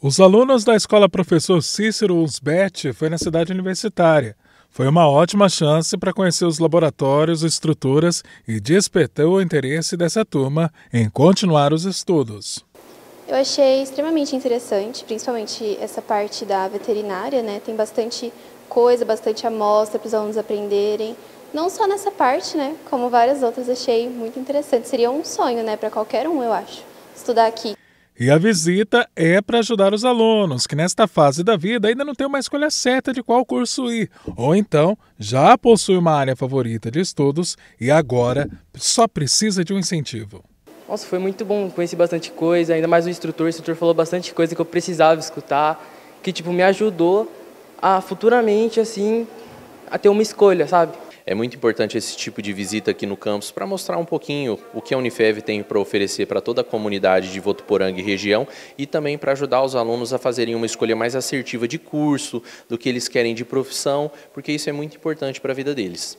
Os alunos da escola Professor Cícero Usbete foi na cidade universitária. Foi uma ótima chance para conhecer os laboratórios, estruturas e despertou o interesse dessa turma em continuar os estudos. Eu achei extremamente interessante, principalmente essa parte da veterinária, né? Tem bastante coisa, bastante amostra para os alunos aprenderem. Não só nessa parte, né? Como várias outras, achei muito interessante. Seria um sonho, né, para qualquer um, eu acho, estudar aqui. E a visita é para ajudar os alunos que, nesta fase da vida, ainda não têm uma escolha certa de qual curso ir, ou então já possui uma área favorita de estudos e agora só precisa de um incentivo. Nossa, foi muito bom, conheci bastante coisa, ainda mais o instrutor. O instrutor falou bastante coisa que eu precisava escutar, que tipo me ajudou a futuramente assim a ter uma escolha, sabe? É muito importante esse tipo de visita aqui no campus para mostrar um pouquinho o que a Unifev tem para oferecer para toda a comunidade de Votuporanga e região e também para ajudar os alunos a fazerem uma escolha mais assertiva de curso, do que eles querem de profissão, porque isso é muito importante para a vida deles.